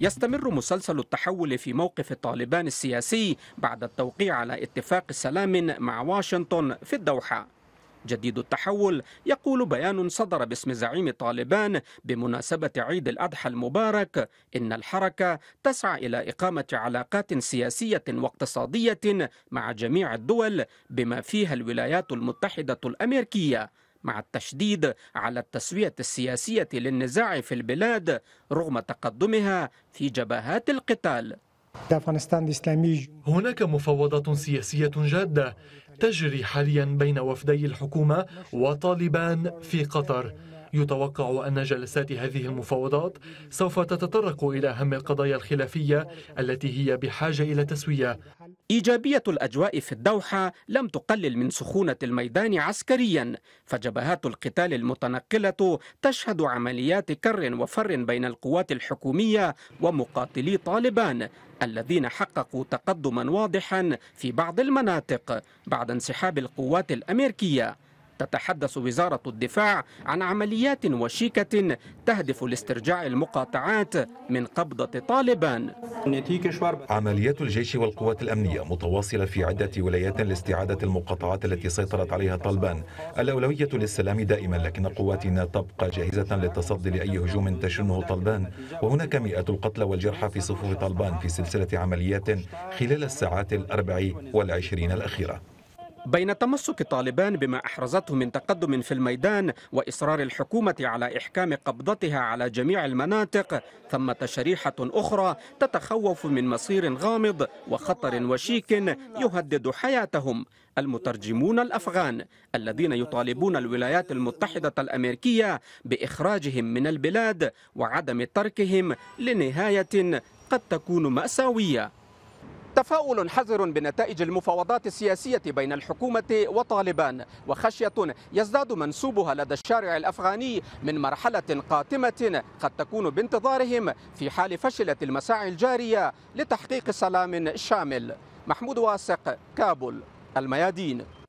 يستمر مسلسل التحول في موقف طالبان السياسي بعد التوقيع على اتفاق سلام مع واشنطن في الدوحة جديد التحول يقول بيان صدر باسم زعيم طالبان بمناسبة عيد الأضحى المبارك إن الحركة تسعى إلى إقامة علاقات سياسية واقتصادية مع جميع الدول بما فيها الولايات المتحدة الأمريكية مع التشديد على التسوية السياسية للنزاع في البلاد رغم تقدمها في جبهات القتال هناك مفاوضات سياسية جادة تجري حاليا بين وفدي الحكومة وطالبان في قطر يتوقع أن جلسات هذه المفاوضات سوف تتطرق إلى أهم القضايا الخلافية التي هي بحاجة إلى تسوية إيجابية الأجواء في الدوحة لم تقلل من سخونة الميدان عسكريا فجبهات القتال المتنقلة تشهد عمليات كر وفر بين القوات الحكومية ومقاتلي طالبان الذين حققوا تقدما واضحا في بعض المناطق بعد انسحاب القوات الأمريكية تتحدث وزارة الدفاع عن عمليات وشيكة تهدف لاسترجاع المقاطعات من قبضة طالبان عمليات الجيش والقوات الأمنية متواصلة في عدة ولايات لاستعادة المقاطعات التي سيطرت عليها طالبان الأولوية للسلام دائما لكن قواتنا تبقى جاهزة للتصدي لأي هجوم تشنه طالبان وهناك مئات القتلى والجرحى في صفوف طالبان في سلسلة عمليات خلال الساعات الأربع والعشرين الأخيرة بين تمسك طالبان بما احرزته من تقدم في الميدان واصرار الحكومه على احكام قبضتها على جميع المناطق ثمه شريحه اخرى تتخوف من مصير غامض وخطر وشيك يهدد حياتهم المترجمون الافغان الذين يطالبون الولايات المتحده الامريكيه باخراجهم من البلاد وعدم تركهم لنهايه قد تكون ماساويه تفاؤل حذر بنتائج المفاوضات السياسية بين الحكومة وطالبان وخشية يزداد منسوبها لدى الشارع الأفغاني من مرحلة قاتمة قد تكون بانتظارهم في حال فشلت المساعي الجارية لتحقيق سلام شامل محمود واسق كابول الميادين